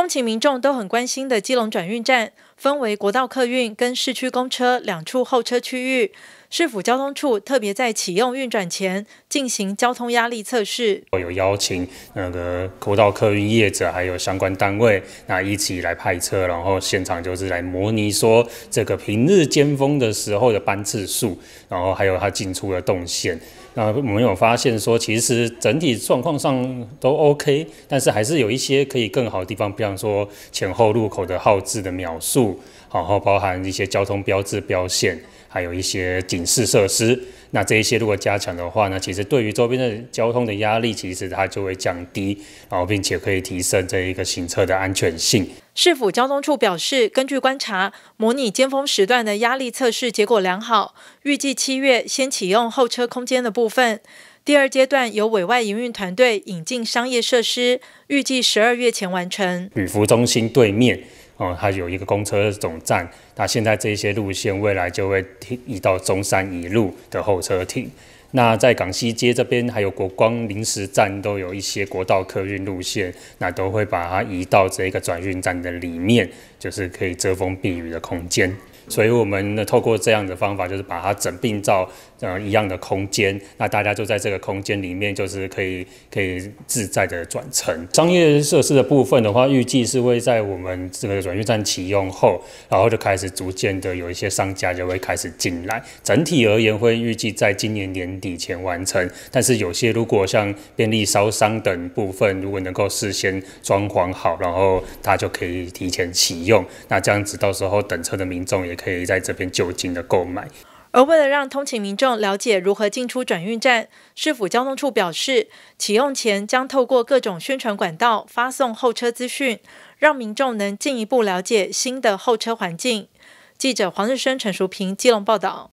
通勤民众都很关心的基隆转运站，分为国道客运跟市区公车两处候车区域。市府交通处特别在启用运转前进行交通压力测试，有邀请那个国道客运业者还有相关单位，那一起来派车，然后现场就是来模拟说这个平日尖峰的时候的班次数，然后还有它进出的动线。那我们有发现说，其实整体状况上都 OK，但是还是有一些可以更好的地方，比方说前后路口的号志的秒数，然后包含一些交通标志标线，还有一些警示设施，那这一些如果加强的话呢，其实对于周边的交通的压力，其实它就会降低，然后并且可以提升这一个行车的安全性。市府交通处表示，根据观察模拟尖峰时段的压力测试结果良好，预计七月先启用候车空间的部分，第二阶段由委外营运团队引进商业设施，预计十二月前完成。羽服中心对面。哦，它有一个公车总站，那现在这些路线未来就会移到中山一路的候车亭。那在港西街这边还有国光临时站，都有一些国道客运路线，那都会把它移到这个转运站的里面，就是可以遮风避雨的空间。所以我们呢，透过这样的方法，就是把它整并到呃一样的空间，那大家就在这个空间里面，就是可以可以自在的转乘。商业设施的部分的话，预计是会在我们这个转运站启用后，然后就开始逐渐的有一些商家就会开始进来。整体而言，会预计在今年年底前完成。但是有些如果像便利商伤等部分，如果能够事先装潢好，然后它就可以提前启用。那这样子到时候等车的民众也。可以在这边就近的购买。而为了让通勤民众了解如何进出转运站，市府交通处表示，启用前将透过各种宣传管道发送候车资讯，让民众能进一步了解新的候车环境。记者黄日升、陈淑平、基隆报道。